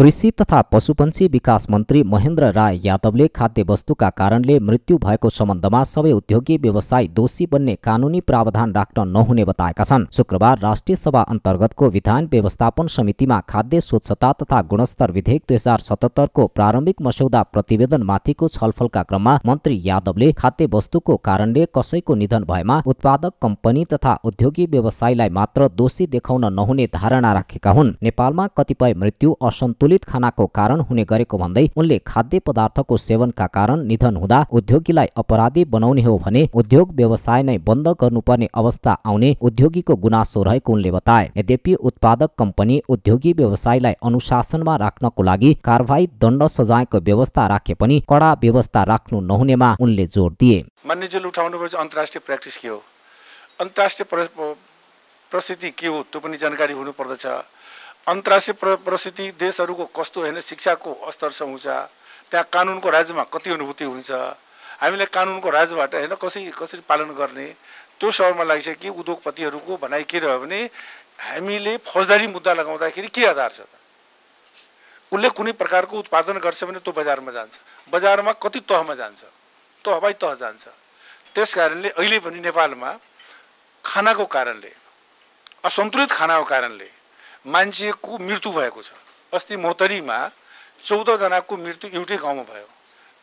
कृषि तथा पशुपन्छी विकास मन्त्री महेन्द्र राय यादवले खाद्य वस्तुका कारणले मृत्यु भएको सम्बन्धमा सबै उद्योगी व्यवसाय दोषी बन्ने कानूनी प्रावधान राख्न नहुने बताएका छन् शुक्रबार राष्ट्रिय सभा अन्तर्गतको विधान व्यवस्थापन समितिमा खाद्य स्वच्छता तथा गुणस्तर विधेयक दुई हजार सतहत्तरको प्रारम्भिक मस्यौदा प्रतिवेदनमाथिको छलफलका क्रममा मन्त्री यादवले खाद्य वस्तुको कारणले कसैको निधन भएमा उत्पादक कम्पनी तथा उद्योगी व्यवसायलाई मात्र दोषी देखाउन नहुने धारणा राखेका हुन् नेपालमा कतिपय मृत्यु असन्तुल अनुकूलित खानाको कारण हुने गरेको भन्दै उनले खाद्य पदार्थको सेवनका कारण निधन हुँदा उद्योगीलाई अपराधी बनाउने हो भने उद्योग व्यवसाय नै बन्द गर्नुपर्ने अवस्था आउने उद्योगीको गुनासो रहेको उनले बताए यद्यपि उत्पादक कम्पनी उद्योगी व्यवसायलाई अनुशासनमा राख्नको लागि कारवाही दण्ड सजायको व्यवस्था राखे पनि कडा व्यवस्था राख्नु नहुनेमा उनले जोड दिए उठाउनु उठाउनुपर्छ अन्तर्राष्ट्रिय प्र्याक्टिस के हो अन्तर्राष्ट्रिय प्रसिद्धि के हो त्यो पनि जानकारी हुनुपर्दछ अन्तर्राष्ट्रिय परिस्थिति प्रसिद्धि देशहरूको कस्तो होइन शिक्षाको स्तर छ हुन्छ त्यहाँ कानुनको राज्यमा कति अनुभूति हुन्छ हामीले कानुनको राज्यबाट होइन कसरी कसरी पालन गर्ने त्यो सहरमा कि उद्योगपतिहरूको भनाइ के रह्यो भने हामीले फौजदारी मुद्दा लगाउँदाखेरि के आधार छ त उसले कुनै प्रकारको उत्पादन गर्छ भने त्यो बजारमा जान्छ बजारमा कति तहमा जान्छ तह बाई तह जान्छ त्यस कारणले अहिले पनि नेपालमा खानाको कारणले असन्तुलित खानाको कारणले मान्छेको मृत्यु भएको छ अस्ति मोहतरीमा चौधजनाको मृत्यु एउटै गाउँमा भयो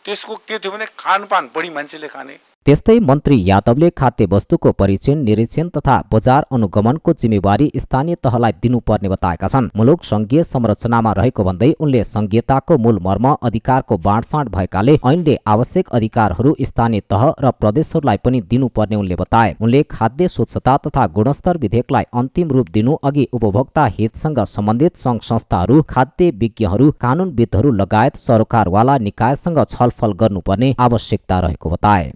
त्यसको के थियो भने खानपान बढी मान्छेले खाने त्यस्तै मन्त्री यादवले खाद्यवस्तुको परीक्षण निरीक्षण तथा बजार अनुगमनको जिम्मेवारी स्थानीय तहलाई दिनुपर्ने बताएका छन् मुलुक संघीय संरचनामा रहेको भन्दै उनले संघीयताको मूल मर्म अधिकारको बाँडफाँड भएकाले ऐनले आवश्यक अधिकारहरू स्थानीय तह र प्रदेशहरूलाई पनि दिनुपर्ने उनले बताए उनले खाद्य स्वच्छता तथा गुणस्तर विधेयकलाई अन्तिम रूप दिनु अघि उपभोक्ता हितसँग सम्बन्धित सङ्घ संस्थाहरू खाद्य विज्ञहरू कानूनविदहरू लगायत सरकारवाला निकायसँग छलफल गर्नुपर्ने आवश्यकता रहेको बताए